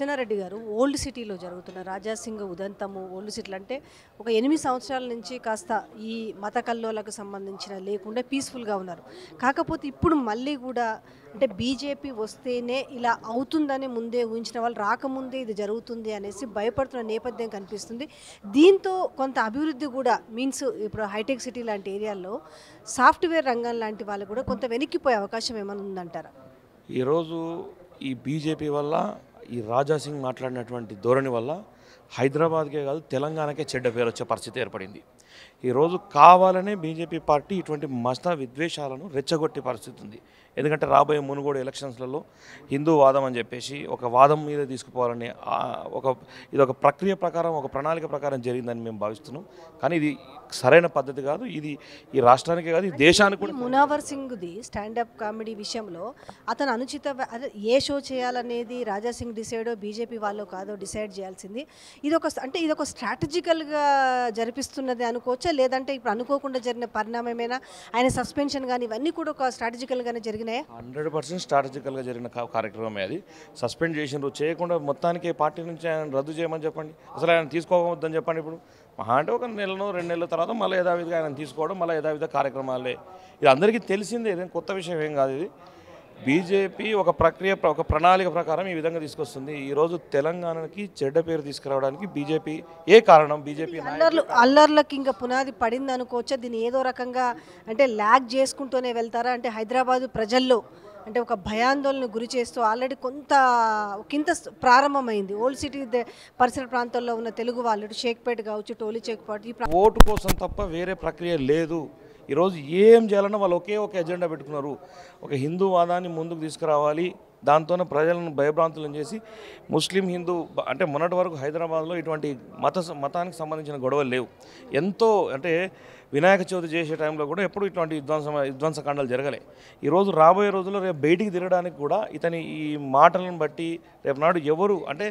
కృష్ణారెడ్డి గారు ఓల్డ్ సిటీలో జరుగుతున్న రాజాసింగ్ ఉదంతము ఓల్డ్ సిటీలు అంటే ఒక ఎనిమిది సంవత్సరాల నుంచి కాస్త ఈ మత కల్లోలకు సంబంధించిన లేకుండా పీస్ఫుల్గా ఉన్నారు కాకపోతే ఇప్పుడు మళ్ళీ కూడా అంటే బీజేపీ వస్తేనే ఇలా అవుతుందని ముందే ఊహించిన వాళ్ళు రాకముందే ఇది జరుగుతుంది అనేసి భయపడుతున్న నేపథ్యం కనిపిస్తుంది దీంతో కొంత అభివృద్ధి కూడా మీన్స్ ఇప్పుడు హైటెక్ సిటీ లాంటి ఏరియాల్లో సాఫ్ట్వేర్ రంగం లాంటి వాళ్ళు కూడా కొంత వెనక్కిపోయే అవకాశం ఏమైనా ఉందంటారా ఈరోజు ఈ బీజేపీ వల్ల ఈ రాజా సింగ్ మాట్లాడినటువంటి ధోరణి వల్ల హైదరాబాద్కే కాదు తెలంగాణకే చెడ్డ పేరు వచ్చే పరిస్థితి ఏర్పడింది ఈరోజు కావాలనే బీజేపీ పార్టీ ఇటువంటి మత విద్వేషాలను రెచ్చగొట్టే పరిస్థితి ఉంది ఎందుకంటే రాబోయే మునుగోడు ఎలక్షన్స్లలో హిందూ వాదం అని చెప్పేసి ఒక వాదం మీద తీసుకుపోవాలని ఒక ఇది ఒక ప్రక్రియ ప్రకారం ఒక ప్రణాళిక ప్రకారం జరిగిందని మేము భావిస్తున్నాం కానీ ఇది సరైన పద్ధతి కాదు ఇది ఈ రాష్ట్రానికే కాదు ఈ దేశానికి కూడా మునావర్ సింగ్ది స్టాండప్ కామెడీ విషయంలో అతను అనుచిత ఏ షో చేయాలనేది రాజాసింగ్ డిసైడో బీజేపీ వాళ్ళు కాదో డిసైడ్ చేయాల్సింది ఇది ఒక అంటే ఇది ఒక స్ట్రాటజికల్గా జరిపిస్తున్నది అను అనుకోవచ్చా లేదంటే ఇప్పుడు అనుకోకుండా జరిగిన పరిణామమేనా ఆయన సస్పెన్షన్ కానీ ఇవన్నీ కూడా ఒక స్ట్రాటజికల్గానే జరిగినాయి హండ్రెడ్ పర్సెంట్ స్ట్రాటజికల్గా జరిగిన కార్యక్రమమే అది సస్పెండ్ చేసినారు చేయకుండా మొత్తానికి పార్టీ నుంచి ఆయన రద్దు చేయమని చెప్పండి అసలు ఆయన తీసుకోవద్దని చెప్పండి ఇప్పుడు మహా అంటే ఒక నెలను రెండు నెలల తర్వాత మళ్ళీ యథావిధిగా ఆయన తీసుకోవడం మళ్ళీ యథావిధ కార్యక్రమాలే ఇది అందరికీ తెలిసిందే ఏదైనా కొత్త విషయం ఏం కాదు ఇది బీజేపీ ఒక ప్రక్రియ ఒక ప్రణాళిక ప్రకారం ఈ విధంగా తీసుకొస్తుంది ఈరోజు తెలంగాణకి చెడ్డ పేరు తీసుకురావడానికి బీజేపీ ఏ కారణం బీజేపీ అల్లర్లు అల్లర్లకి ఇంకా పునాది పడింది అనుకోవచ్చా దీన్ని ఏదో రకంగా అంటే ల్యాగ్ చేసుకుంటూనే వెళ్తారా అంటే హైదరాబాదు ప్రజల్లో అంటే ఒక భయాందోళన గురి చేస్తూ ఆల్రెడీ కొంత కింత ప్రారంభమైంది ఓల్డ్ సిటీ పరిసర ప్రాంతాల్లో ఉన్న తెలుగు వాళ్ళు షేక్పేట కావచ్చు టోలీ చెక్పేట ఓటు కోసం తప్ప వేరే ప్రక్రియ లేదు ఈరోజు ఏం చేయాలన్నా వాళ్ళు ఒకే ఒక ఎజెండా పెట్టుకున్నారు ఒక హిందూ వాదాన్ని ముందుకు తీసుకురావాలి దాంతోనే ప్రజలను భయభ్రాంతులను చేసి ముస్లిం హిందూ అంటే మొన్నటి వరకు హైదరాబాద్లో ఇటువంటి మత మతానికి సంబంధించిన గొడవలు లేవు ఎంతో అంటే వినాయక చవితి చేసే టైంలో కూడా ఎప్పుడు ఇటువంటి విధ్వంస విధ్వంసకాండాలు జరగలే ఈరోజు రాబోయే రోజుల్లో రేపు బయటికి తిరగడానికి కూడా ఇతని ఈ మాటలను బట్టి రేపు నాడు ఎవరు అంటే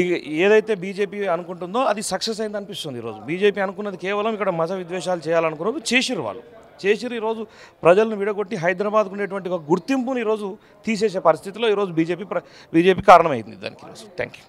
ఇక ఏదైతే బీజేపీ అనుకుంటుందో అది సక్సెస్ అయింది అనిపిస్తుంది ఈరోజు బీజేపీ అనుకున్నది కేవలం ఇక్కడ మత విద్వేషాలు చేయాలనుకున్నారు చేసిరు వాళ్ళు చేసిరు ఈరోజు ప్రజలను విడగొట్టి హైదరాబాద్కు ఉండేటువంటి ఒక గుర్తింపును ఈరోజు తీసేసే పరిస్థితిలో ఈరోజు బీజేపీ బీజేపీ కారణమైంది దానికి ఈరోజు థ్యాంక్ యూ